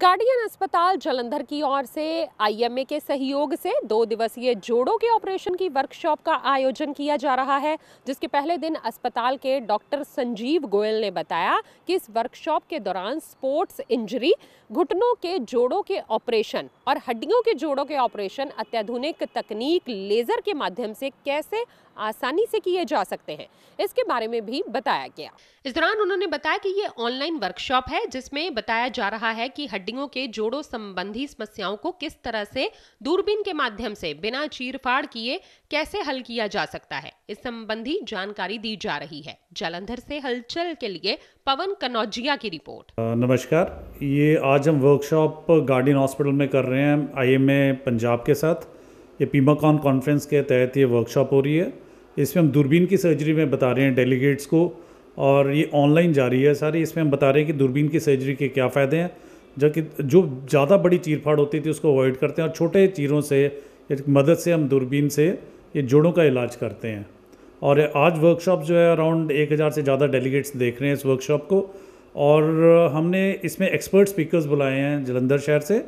guardian अस्पताल जलंधर की ओर से आईएमए के सहयोग से दो दिवसीय जोड़ों के ऑपरेशन की वर्कशॉप का आयोजन किया जा रहा है जिसके पहले दिन अस्पताल के डॉक्टर संजीव गोयल ने बताया कि इस वर्कशॉप के दौरान स्पोर्ट्स इंजरी घुटनों के जोड़ों के ऑपरेशन और हड्डियों के जोड़ों के ऑपरेशन अत्याधुनिक तकनीक लेज़र के माध्यम से कैसे आसानी से किए जा सकते हैं इसके बारे में भी बताया गया इस दौरान उन्होंने बताया कि ये ऑनलाइन वर्कशॉप है जिसमें बताया जा रहा है कि हड्डियों के जोड़ों संबंधी समस्याओं को किस तरह से दूरबीन के माध्यम से बिना चीरफाड़ किए कैसे हल किया जा सकता है इस संबंधी जानकारी दी जा रही है जालंधर से हलचल के लिए पवन कनौजिया की रिपोर्ट नमस्कार ये आज हम वर्कशॉप गार्डियन हॉस्पिटल में कर रहे हैं आई पंजाब के साथ ये पीमाकॉन कॉन्फ्रेंस के तहत ये वर्कशॉप हो रही है इसमें हम दूरबीन की सर्जरी में बता रहे हैं डेलीगेट्स को और ये ऑनलाइन जारी है सारी इसमें हम बता रहे हैं कि दूरबीन की सर्जरी के क्या फ़ायदे हैं जबकि जो ज़्यादा बड़ी चीरफाड़ होती थी उसको अवॉइड करते हैं और छोटे चीरों से मदद से हम दूरबीन से ये जोड़ों का इलाज करते हैं और आज वर्कशॉप जो है अराउंड एक हज़ार से ज़्यादा डेलीगेट्स देख रहे हैं इस वर्कशॉप को और हमने इसमें एक्सपर्ट स्पीकर्स बुलाए हैं जलंधर शहर से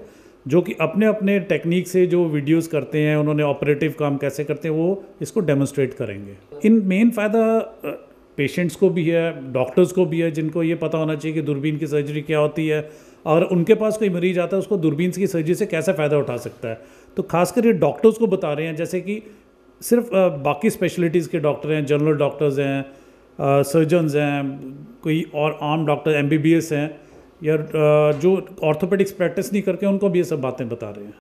जो कि अपने अपने टेक्निक से जो वीडियोस करते हैं उन्होंने ऑपरेटिव काम कैसे करते हैं वो इसको डेमोस्ट्रेट करेंगे इन मेन फ़ायदा पेशेंट्स को भी है डॉक्टर्स को भी है जिनको ये पता होना चाहिए कि दूरबीन की सर्जरी क्या होती है और उनके पास कोई मरीज आता है उसको दूरबीन की सर्जरी से कैसे फ़ायदा उठा सकता है तो खासकर ये डॉक्टर्स को बता रहे हैं जैसे कि सिर्फ बाकी स्पेशलिटीज़ के डॉक्टर हैं जनरल डॉक्टर्स हैं सर्जनस हैं कोई और आम डॉक्टर एम हैं या जो ऑर्थोपेडिक्स प्रैक्टिस नहीं करके उनको भी ये सब बातें बता रहे हैं